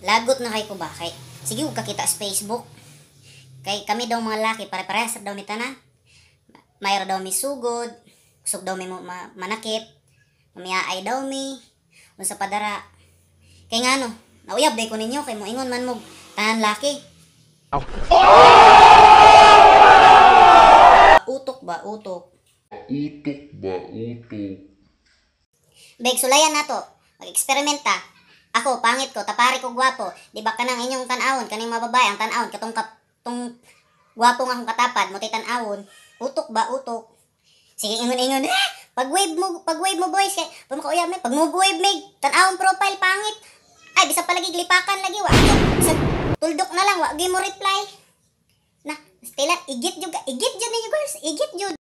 Lagot na kay ko ba? Kay, sige, ug kakita sa Facebook. Kay kami daw mga laki, pare-parehas daw mitana Tanan. Mayro daw mi sugod, sug daw mi ma manakip, mamiyaay daw mi, unsa padara. Kay ngano no, nauyab day ko ninyo, kay mo ingon man mo, tanan laki. Oh! Utok ba, utok. Utok ba, utok. Bek, sulayan na to. Mag-eksperimenta. Ako, pangit ko, tapari ko guwapo Di ba kanang inyong tanawon, kaning mababae ang tanawon, katong kap, tong gwapo nga akong katapad, mo tanawon. Utok ba, utok? Sige, ingon-ingon. Ah, pag wave mo, pag wave mo boys, kay, pag makauya me, pag mo wave me, tanawon profile, pangit. Ay, bisa palagi, glipakan lagi, wa. Sa tuldok na lang, wa, gi mo reply. Na, stila, igit juga igit jud ninyo girls, igit jud.